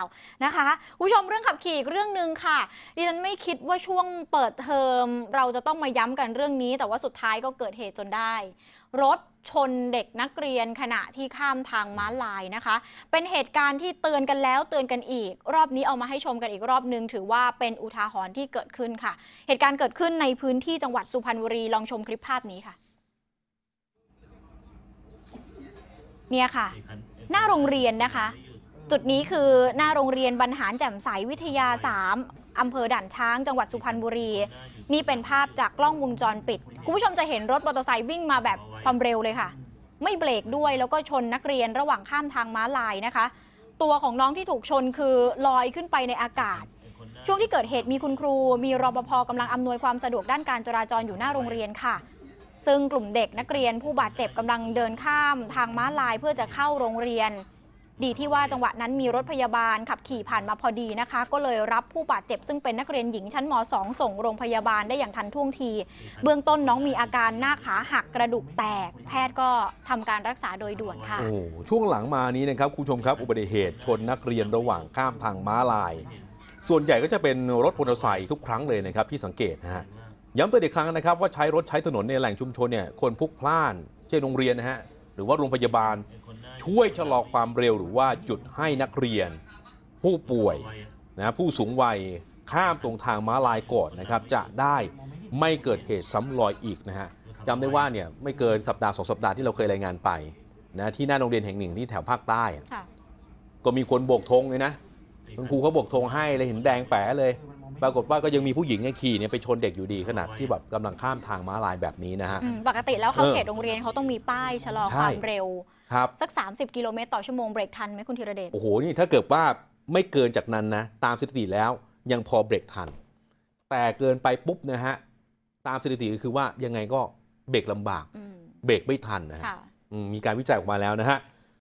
าวนะคะผู้ชมเรื่องขับขี่เรื่องหนึ่งค่ะดิฉันไม่คิดว่าช่วงเปิดเทอมเราจะต้องมาย้ำกันเรื่องนี้ แต่ว่าสุดท้ายก็เกิดเหตุจนได้ รถชนเด็กนักเรียนขณะที่ข้ามทางม้าลายนะคะ เป็นเหตุการณ์ที่เตือนกันแล้วเตือนกันอีก รอบนี้เอามาให้ชมกันอีกรอบนึงถือว่าเป็นอุทาหรณ์ที่เกิดขึ้นค่ะ เหตุการณ์เกิดขึ้นในพื้นที่จังหวัดสุพรรณบุรีลองชมคลิปภาพนี้ค่ะ เนี่ยค่ะ หน้าโรงเรียนนะคะจุดนี้คือหน้าโรงเรียนบรรหารแจ่มใส วิทยา 3 อำเภอด่านช้างจังหวัดสุพรรณบุรี นี่เป็นภาพจากกล้องวงจรปิด คุณผู้ชมจะเห็นรถมอเตอร์ไซค์วิ่งมาแบบความเร็วเลยค่ะ ไม่เบรกด้วยแล้วก็ชนนักเรียนระหว่างข้ามทางม้าลายนะคะ ตัวของน้องที่ถูกชนคือ ลอยขึ้นไปในอากาศ ช่วงที่เกิดเหตุมีคุณครู มีรปภกำลังอำนวยความสะดวกด้านการจราจรอยู่หน้าโรงเรียนค่ะ ซึ่งกลุ่มเด็กนักเรียนผู้บาดเจ็บกำลังเดินข้าม ทางม้าลายเพื่อจะเข้าโรงเรียนดีที่ว่าจังหวะนั้นมีรถพยาบาลขับขี่ผ่านมาพอดีนะคะก็เลยรับผู้บาดเจ็บซึ่งเป็นนักเรียนหญิงชั้นม .2 ส่งโรงพยาบาลได้อย่างทันท่วงที เบื้องต้นน้องมีอาการหน้าขาหักกระดูกแตก แพทย์ก็ทำการรักษาโดยด่วนค่ะโอ้ช่วงหลังมานี้นะครับ คุณชมครับอุบัติเหตุชนนักเรียนระหว่างข้ามทางม้าลาย ส่วนใหญ่ก็จะเป็นรถมอเตอร์ไซค์ทุกครั้งเลยนะครับที่สังเกตนะฮะย้ำเตือนอีกครั้งนะครับว่าใช้รถใช้ถนนในแหล่งชุมชนเนี่ยคนพลุกพล่านเช่นโรงเรียนนะฮะหรือว่าโรงพยาบาลช่วยชะลอความเร็วหรือว่าจุดให้นักเรียนผู้ป่วยนะผู้สูงวัยข้ามตรงทางม้าลายก่อนนะครับ จะได้ไม่เกิดเหตุซ้ำรอยอีกนะฮะจำได้ว่าเนี่ย ไม่เกินสัปดาห์สองสัปดาห์ที่เราเคยรายงานไปนะที่หน้าโรงเรียนแห่งหนึ่งที่แถวภาคใต้ ก็มีคนโบกธงเลยนะคุณครูเขาโบกธงให้เลยเห็นแดงแปะเลยปรากฏว่าก็ยังมีผู้หญิงเนี่ยขี่เนี่ยไปชนเด็กอยู่ดีขนาดที่แบบกำลังข้ามทางม้าลายแบบนี้นะฮะปกติแล้วเขาเขตโรงเรียนเขาต้องมีป้ายชะลอความเร็วครับ สัก 30 กิโลเมตรต่อชั่วโมงเบรกทันไหมคุณธีรเดชโอ้โหนี่ถ้าเกิดว่าไม่เกินจากนั้นนะ ตามสถิติแล้วยังพอเบรกทัน แต่เกินไปปุ๊บนะฮะตามสถิติคือว่ายังไงก็เบรกลำบากเบรกไม่ทันนะฮะมีการวิจัยออกมาแล้วนะฮะ